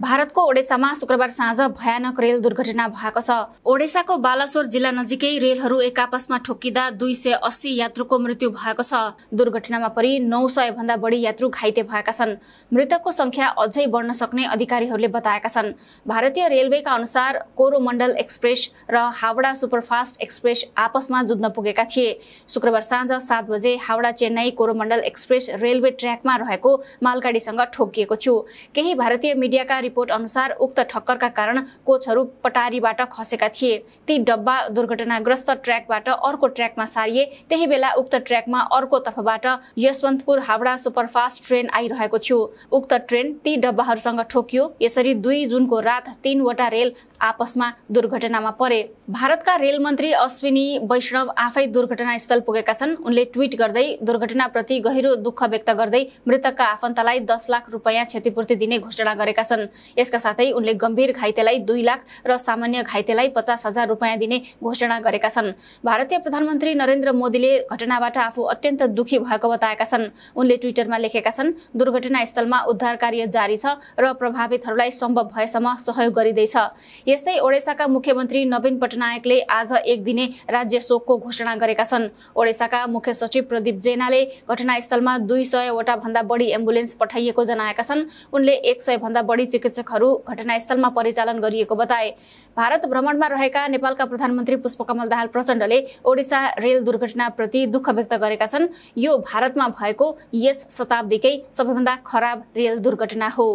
भारतको ओडेसामा शुक्रबार साँझ भयानक रेल दुर्घटना भएको छ ओडेसाको बालासोर जिल्ला नजिकै रेलहरू एक आपसमा ठोकिँदा दुई सय अस्सी यात्रुको मृत्यु भएको छ दुर्घटनामा परि नौ सय भन्दा बढी यात्रु घाइते भएका छन् मृतकको संख्या अझै बढ्न सक्ने अधिकारीहरूले बताएका छन् भारतीय रेलवेका अनुसार कोरोमण्डल एक्सप्रेस र हावडा सुपरफास्ट एक्सप्रेस आपसमा जुझ्न पुगेका थिए शुक्रबार साँझ सात बजे हावडा चेन्नई कोरोमण्डल एक्सप्रेस रेलवे ट्र्याकमा रहेको मालगाडीसँग ठोकिएको थियो केही भारतीय मिडियाका रिपोर्ट अनुसार उक्त ठक्करका कारण कोचहरू पटारीबाट खसेका थिए ती डब्बा दुर्घटनाग्रस्त ट्र्याकबाट अर्को ट्र्याकमा सारिए त्यही बेला उक्त ट्र्याकमा अर्को तर्फबाट यशवन्तपुर हावडा सुपरफास्ट ट्रेन आइरहेको थियो उक्त ट्रेन ती डब्बाहरूसँग ठोकियो यसरी दुई जुनको रात तीनवटा रेल आपसमा दुर्घटनामा परे भारतका रेल मन्त्री अश्विनी वैष्णव आफै दुर्घटना स्थल पुगेका छन् उनले ट्विट गर्दै दुर्घटनाप्रति गहिरो दुःख व्यक्त गर्दै मृतकका आफन्तलाई दस लाख रुपियाँ क्षतिपूर्ति दिने घोषणा गरेका छन् यसका साथै उनले गम्भीर घाइतेलाई दुई लाख र सामान्य घाइतेलाई पचास हजार रुपियाँ दिने घोषणा गरेका छन् भारतीय प्रधानमन्त्री नरेन्द्र मोदीले घटनाबाट आफू अत्यन्त दुखी भएको बताएका छन् उनले ट्विटरमा लेखेका छन् दुर्घटना स्थलमा उद्धार कार्य जारी छ र प्रभावितहरूलाई सम्भव भएसम्म सहयोग गरिँदैछ यस्तै ओडेसाका मुख्यमन्त्री नवीन पटनायकले आज एक दिने राज्य शोकको घोषणा गरेका छन् ओडेसाका मुख्य सचिव प्रदीप जेनाले घटनास्थलमा दुई सयवटा भन्दा बढी एम्बुलेन्स पठाइएको जनाएका छन् उनले एक सय भन्दा बढी चिकित्सकहरू घटनास्थलमा परिचालन गरिएको बताए भारत भ्रमणमा रहेका नेपालका प्रधानमन्त्री पुष्पकमल दाहाल प्रचण्डले ओडिसा रेल दुर्घटनाप्रति दुःख व्यक्त गरेका छन् यो भारतमा भएको यस शताब्दीकै सबैभन्दा खराब रेल दुर्घटना हो